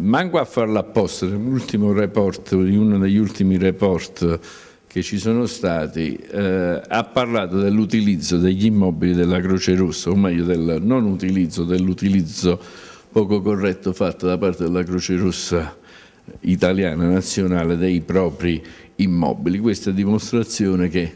Manco a farla apposta, nell'ultimo report, in uno degli ultimi report che ci sono stati, eh, ha parlato dell'utilizzo degli immobili della Croce Rossa, o meglio del non utilizzo, dell'utilizzo poco corretto fatto da parte della Croce Rossa italiana nazionale dei propri immobili. Questa è dimostrazione che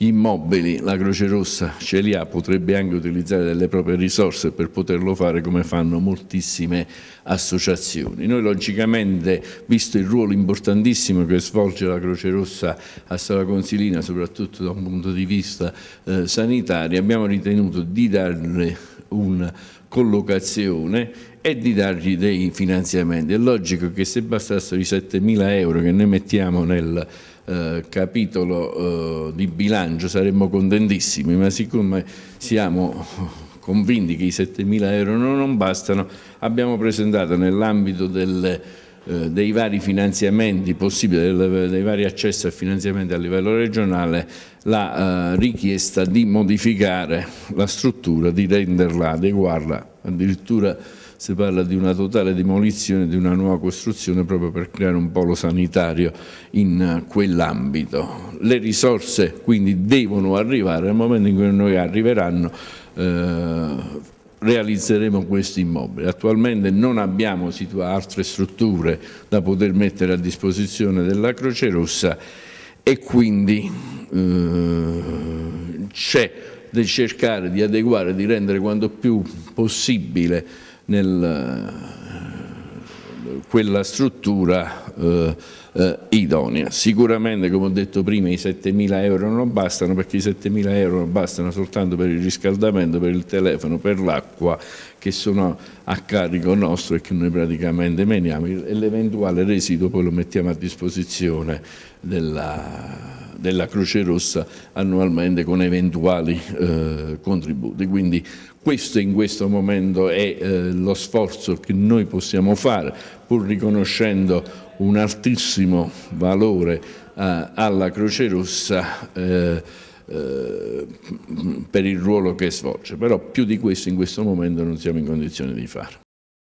gli immobili la Croce Rossa ce li ha, potrebbe anche utilizzare delle proprie risorse per poterlo fare come fanno moltissime associazioni. Noi logicamente, visto il ruolo importantissimo che svolge la Croce Rossa a Sala Consilina, soprattutto da un punto di vista eh, sanitario, abbiamo ritenuto di darle una collocazione e di dargli dei finanziamenti. È logico che se bastassero i 7.000 euro che noi mettiamo nel eh, capitolo eh, di bilancio saremmo contentissimi, ma siccome siamo eh, convinti che i 7.000 euro non bastano, abbiamo presentato nell'ambito del eh, dei vari finanziamenti possibili, dei vari accessi al finanziamento a livello regionale, la richiesta di modificare la struttura, di renderla, adeguarla addirittura si parla di una totale demolizione di una nuova costruzione proprio per creare un polo sanitario in eh, quell'ambito. Le risorse quindi devono arrivare, nel momento in cui noi arriveranno eh, realizzeremo questi immobili. Attualmente non abbiamo altre strutture da poter mettere a disposizione della Croce Rossa e quindi eh, c'è di cercare di adeguare, di rendere quanto più possibile nel, eh, quella struttura eh, eh, idonea. Sicuramente, come ho detto prima, i 7.000 euro non bastano perché i 7.000 euro bastano soltanto per il riscaldamento, per il telefono, per l'acqua che sono a carico nostro e che noi praticamente meniamo e l'eventuale residuo poi lo mettiamo a disposizione della della Croce Rossa annualmente con eventuali eh, contributi. Quindi questo in questo momento è eh, lo sforzo che noi possiamo fare pur riconoscendo un altissimo valore eh, alla Croce Rossa eh, eh, per il ruolo che svolge, però più di questo in questo momento non siamo in condizione di fare.